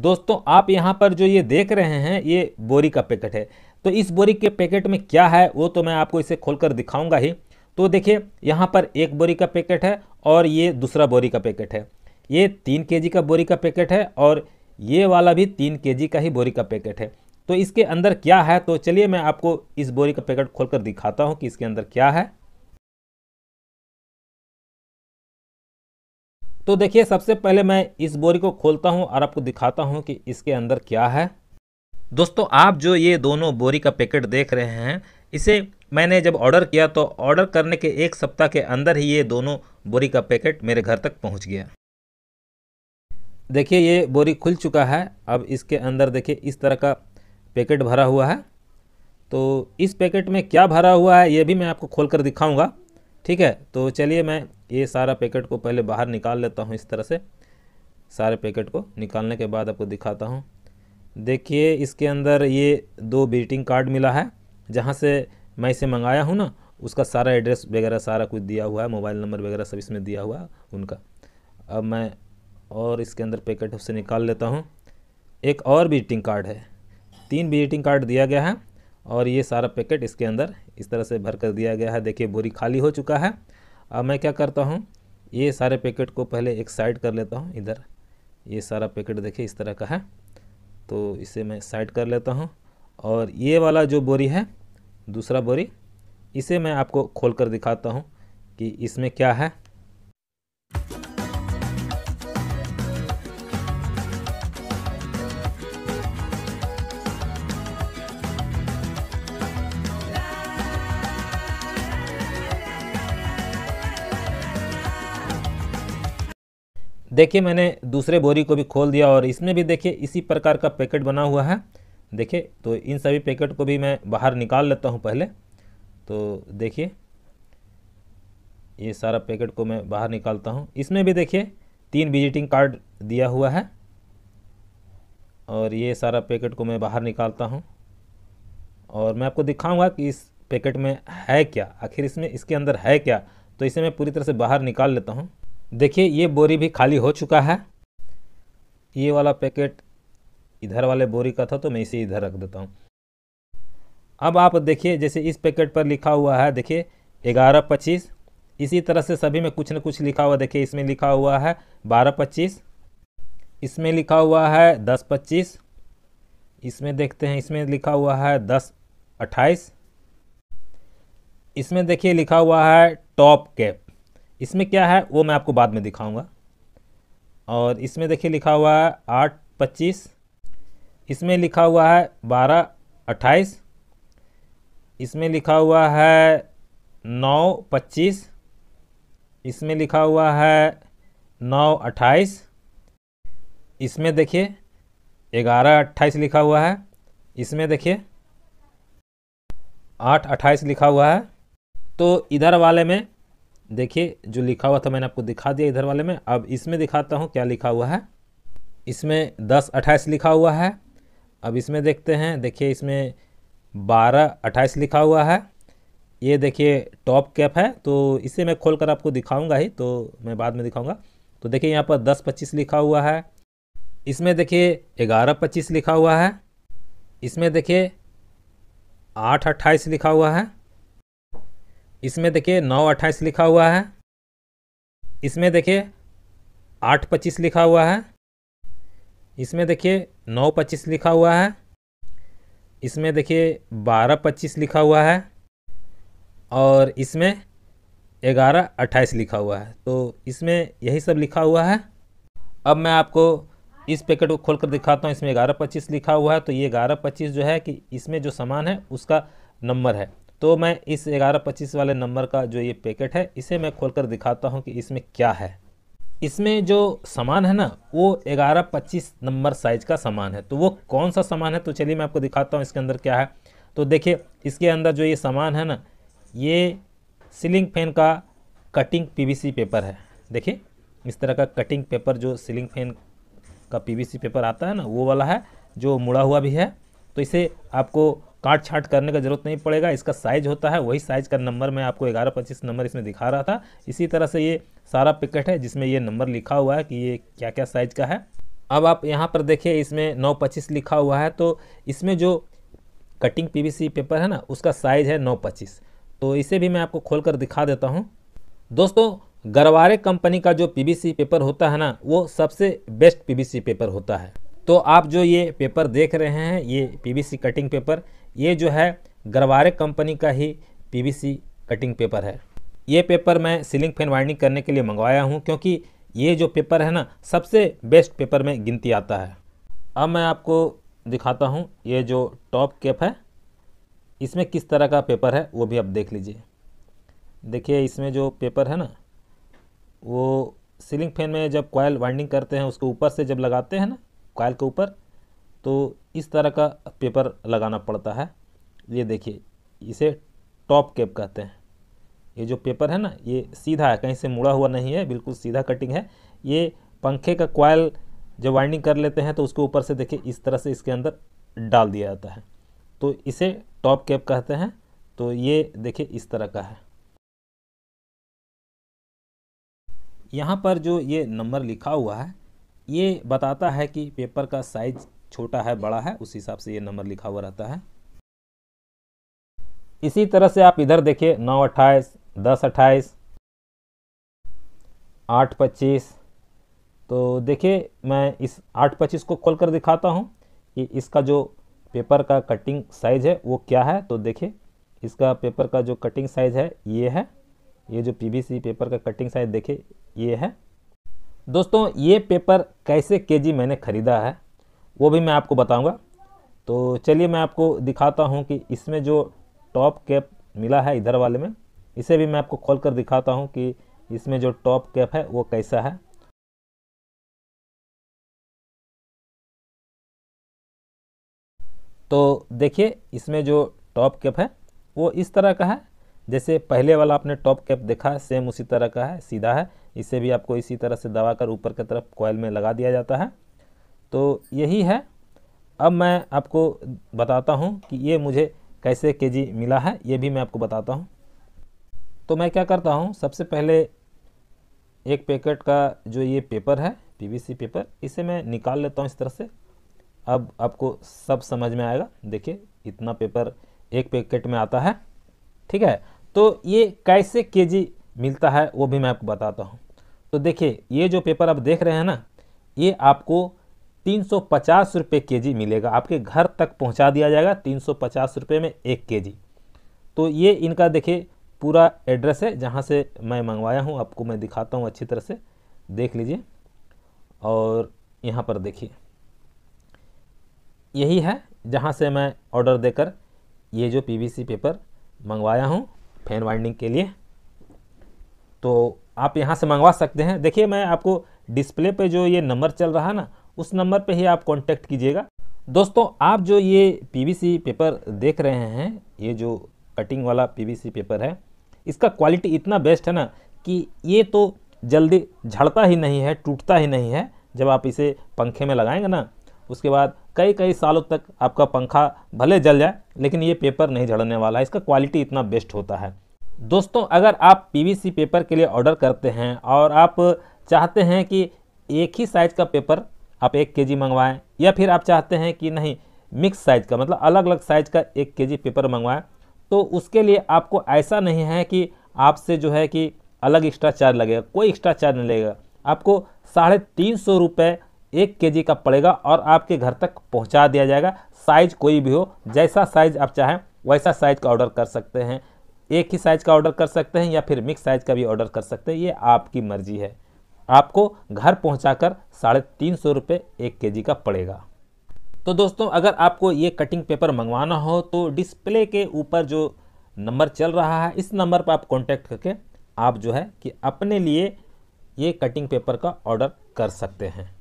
दोस्तों आप यहाँ पर जो ये देख रहे हैं ये बोरी का पैकेट है तो इस बोरी के पैकेट में क्या है वो तो मैं आपको इसे खोलकर दिखाऊंगा ही तो देखिए यहाँ पर एक बोरी का पैकेट है और ये दूसरा बोरी का पैकेट है ये तीन के का बोरी का पैकेट है और ये वाला भी तीन के का ही बोरी का पैकेट है तो इसके अंदर क्या है तो चलिए मैं आपको इस बोरी का पैकेट खोलकर दिखाता हूँ कि इसके अंदर क्या है तो देखिए सबसे पहले मैं इस बोरी को खोलता हूँ और आपको दिखाता हूँ कि इसके अंदर क्या है दोस्तों आप जो ये दोनों बोरी का पैकेट देख रहे हैं इसे मैंने जब ऑर्डर किया तो ऑर्डर करने के एक सप्ताह के अंदर ही ये दोनों बोरी का पैकेट मेरे घर तक पहुँच गया देखिए ये बोरी खुल चुका है अब इसके अंदर देखिए इस तरह का पैकेट भरा हुआ है तो इस पैकेट में क्या भरा हुआ है ये भी मैं आपको खोल कर दिखाऊँगा ठीक है तो चलिए मैं ये सारा पैकेट को पहले बाहर निकाल लेता हूँ इस तरह से सारे पैकेट को निकालने के बाद आपको दिखाता हूँ देखिए इसके अंदर ये दो विजिटिंग कार्ड मिला है जहाँ से मैं इसे मंगाया हूँ ना उसका सारा एड्रेस वगैरह सारा कुछ दिया हुआ है मोबाइल नंबर वगैरह सब इसमें दिया हुआ है उनका अब मैं और इसके अंदर पैकेट उससे निकाल लेता हूँ एक और विजिटिंग कार्ड है तीन विजिटिंग कार्ड दिया गया है और ये सारा पैकेट इसके अंदर इस तरह से भर कर दिया गया है देखिए बोरी खाली हो चुका है अब मैं क्या करता हूँ ये सारे पैकेट को पहले एक साइड कर लेता हूँ इधर ये सारा पैकेट देखिए इस तरह का है तो इसे मैं साइड कर लेता हूँ और ये वाला जो बोरी है दूसरा बोरी इसे मैं आपको खोल कर दिखाता हूँ कि इसमें क्या है देखिए मैंने दूसरे बोरी को भी खोल दिया और इसमें भी देखिए इसी प्रकार का पैकेट बना हुआ है देखिए तो इन सभी पैकेट को भी मैं बाहर निकाल लेता हूँ पहले तो देखिए ये सारा पैकेट को मैं बाहर निकालता हूँ इसमें भी देखिए तीन विजिटिंग कार्ड दिया हुआ है और ये सारा पैकेट को मैं बाहर निकालता हूँ और मैं आपको दिखाऊंगा कि इस पैकेट में है क्या आखिर इसमें इसके अंदर है क्या तो इसे मैं पूरी तरह से बाहर निकाल लेता हूँ देखिए ये बोरी भी खाली हो चुका है ये वाला पैकेट इधर वाले बोरी का था तो मैं इसे इधर रख देता हूँ अब आप देखिए जैसे इस पैकेट पर लिखा हुआ है देखिए ग्यारह पच्चीस इसी तरह से सभी में कुछ न कुछ लिखा हुआ देखिए इसमें लिखा हुआ है बारह पच्चीस इसमें लिखा हुआ है दस पच्चीस इसमें देखते हैं इसमें लिखा हुआ है दस अट्ठाईस इसमें देखिए लिखा हुआ है टॉप कैप इसमें क्या है वो मैं आपको बाद में दिखाऊंगा और इसमें देखिए लिखा हुआ है आठ पच्चीस इसमें लिखा हुआ है बारह अट्ठाईस इसमें लिखा हुआ है नौ पच्चीस इसमें लिखा हुआ है नौ अट्ठाईस इसमें देखिए ग्यारह अट्ठाईस लिखा हुआ है इसमें देखिए आठ अट्ठाईस लिखा हुआ है तो इधर वाले में देखिए जो लिखा हुआ था मैंने आपको दिखा दिया इधर वाले में अब इसमें दिखाता हूँ क्या लिखा हुआ है इसमें दस अट्ठाईस लिखा हुआ है अब इसमें देखते हैं देखिए इसमें बारह अट्ठाईस लिखा हुआ है ये देखिए टॉप कैप है तो इसे मैं खोल कर आपको दिखाऊंगा ही तो मैं बाद में दिखाऊंगा तो देखिए यहाँ पर दस पच्चीस लिखा हुआ है इसमें देखिए ग्यारह पच्चीस लिखा हुआ है इसमें देखिए आठ अट्ठाईस लिखा हुआ है इसमें देखिए नौ अट्ठाईस लिखा हुआ है इसमें देखिए आठ पच्चीस लिखा हुआ है इसमें देखिए नौ पच्चीस लिखा हुआ है इसमें देखिए बारह पच्चीस लिखा हुआ है और इसमें ग्यारह अट्ठाईस लिखा हुआ है तो इसमें यही सब लिखा हुआ है अब मैं आपको इस पैकेट को खोल कर दिखाता हूँ इसमें ग्यारह पच्चीस लिखा हुआ है तो ये ग्यारह पच्चीस जो है कि इसमें जो सामान है उसका नंबर है तो मैं इस ग्यारह पच्चीस वाले नंबर का जो ये पैकेट है इसे मैं खोलकर दिखाता हूँ कि इसमें क्या है इसमें जो सामान है ना वो ग्यारह पच्चीस नंबर साइज का सामान है तो वो कौन सा सामान है तो चलिए मैं आपको दिखाता हूँ इसके अंदर क्या है तो देखिए इसके अंदर जो ये सामान है ना ये सीलिंग फैन का कटिंग पीवीसी पेपर है देखिए इस तरह का कटिंग पेपर जो सीलिंग फैन का पीवीसी पेपर आता है ना वो वाला है जो मुड़ा हुआ भी है तो इसे आपको काट छाट करने का जरूरत नहीं पड़ेगा इसका साइज होता है वही साइज का नंबर मैं आपको ग्यारह पच्चीस नंबर इसमें दिखा रहा था इसी तरह से ये सारा पिकेट है जिसमें ये नंबर लिखा हुआ है कि ये क्या क्या साइज का है अब आप यहाँ पर देखिए इसमें नौ पच्चीस लिखा हुआ है तो इसमें जो कटिंग पीवीसी पेपर है ना उसका साइज़ है नौ पच्चीस तो इसे भी मैं आपको खोल कर दिखा देता हूँ दोस्तों गरवारे कंपनी का जो पीवीसी पेपर होता है ना वो सबसे बेस्ट पीवीसी पेपर होता है तो आप जो ये पेपर देख रहे हैं ये पीवीसी कटिंग पेपर ये जो है गरवारे कंपनी का ही पीवीसी कटिंग पेपर है ये पेपर मैं सीलिंग फैन वाइंडिंग करने के लिए मंगवाया हूँ क्योंकि ये जो पेपर है ना सबसे बेस्ट पेपर में गिनती आता है अब मैं आपको दिखाता हूँ ये जो टॉप कैप है इसमें किस तरह का पेपर है वो भी आप देख लीजिए देखिए इसमें जो पेपर है ना वो सीलिंग फैन में जब कॉयल वाइंडिंग करते हैं उसको ऊपर से जब लगाते हैं ना कॉयल के ऊपर तो इस तरह का पेपर लगाना पड़ता है ये देखिए इसे टॉप कैप कहते हैं ये जो पेपर है ना ये सीधा है कहीं से मुड़ा हुआ नहीं है बिल्कुल सीधा कटिंग है ये पंखे का क्वाइल जब वाइंडिंग कर लेते हैं तो उसके ऊपर से देखिए इस तरह से इसके अंदर डाल दिया जाता है तो इसे टॉप कैप कहते हैं तो ये देखिए इस तरह का है यहाँ पर जो ये नंबर लिखा हुआ है ये बताता है कि पेपर का साइज छोटा है बड़ा है उस हिसाब से ये नंबर लिखा हुआ रहता है इसी तरह से आप इधर देखिए नौ अट्ठाईस दस अट्ठाईस आठ पच्चीस तो देखिए मैं इस आठ पच्चीस को खोल कर दिखाता हूँ कि इसका जो पेपर का कटिंग साइज है वो क्या है तो देखिए इसका पेपर का जो कटिंग साइज है ये है ये जो पीबीसी पेपर का कटिंग साइज देखिए ये है दोस्तों ये पेपर कैसे केजी मैंने ख़रीदा है वो भी मैं आपको बताऊँगा तो चलिए मैं आपको दिखाता हूँ कि इसमें जो टॉप कैप मिला है इधर वाले में इसे भी मैं आपको खोल कर दिखाता हूँ कि इसमें जो टॉप कैप है वो कैसा है तो देखिए इसमें जो टॉप कैप है वो इस तरह का है जैसे पहले वाला आपने टॉप कैप देखा है सेम उसी तरह का है सीधा है इसे भी आपको इसी तरह से दबा कर ऊपर की तरफ कोयल में लगा दिया जाता है तो यही है अब मैं आपको बताता हूँ कि ये मुझे कैसे केजी मिला है ये भी मैं आपको बताता हूँ तो मैं क्या करता हूँ सबसे पहले एक पैकेट का जो ये पेपर है पीवीसी पेपर इसे मैं निकाल लेता हूँ इस तरह से अब आपको सब समझ में आएगा देखिए इतना पेपर एक पैकेट में आता है ठीक है तो ये कैसे केजी मिलता है वो भी मैं आपको बताता हूँ तो देखिए ये जो पेपर आप देख रहे हैं ना ये आपको तीन सौ पचास रुपये के जी मिलेगा आपके घर तक पहुंचा दिया जाएगा तीन सौ पचास रुपये में एक के जी तो ये इनका देखिए पूरा एड्रेस है जहाँ से मैं मंगवाया हूँ आपको मैं दिखाता हूँ अच्छी तरह से देख लीजिए और यहाँ पर देखिए यही है जहाँ से मैं ऑर्डर देकर ये जो पीवीसी पेपर मंगवाया हूँ फैन वाइंडिंग के लिए तो आप यहाँ से मंगवा सकते हैं देखिए मैं आपको डिस्प्ले पे जो ये नंबर चल रहा ना उस नंबर पे ही आप कांटेक्ट कीजिएगा दोस्तों आप जो ये पीवीसी पेपर देख रहे हैं ये जो कटिंग वाला पीवीसी पेपर है इसका क्वालिटी इतना बेस्ट है ना कि ये तो जल्दी झड़ता ही नहीं है टूटता ही नहीं है जब आप इसे पंखे में लगाएंगे ना उसके बाद कई कई सालों तक आपका पंखा भले जल जाए लेकिन ये पेपर नहीं झड़ने वाला है इसका क्वालिटी इतना बेस्ट होता है दोस्तों अगर आप पीवीसी पेपर के लिए ऑर्डर करते हैं और आप चाहते हैं कि एक ही साइज़ का पेपर आप एक के जी मंगवाएँ या फिर आप चाहते हैं कि नहीं मिक्स साइज़ का मतलब अलग अलग साइज़ का एक के जी पेपर मंगवाएँ तो उसके लिए आपको ऐसा नहीं है कि आपसे जो है कि अलग एक्स्ट्रा चार्ज लगेगा कोई एक्स्ट्रा चार्ज नहीं लगेगा आपको साढ़े तीन सौ रुपये एक के का पड़ेगा और आपके घर तक पहुंचा दिया जाएगा साइज कोई भी हो जैसा साइज आप चाहें वैसा साइज का ऑर्डर कर सकते हैं एक ही साइज का ऑर्डर कर सकते हैं या फिर मिक्स साइज का भी ऑर्डर कर सकते हैं ये आपकी मर्जी है आपको घर पहुंचाकर साढ़े तीन सौ रुपये एक के का पड़ेगा तो दोस्तों अगर आपको ये कटिंग पेपर मंगवाना हो तो डिस्प्ले के ऊपर जो नंबर चल रहा है इस नंबर पर आप कॉन्टैक्ट करके आप जो है कि अपने लिए ये कटिंग पेपर का ऑर्डर कर सकते हैं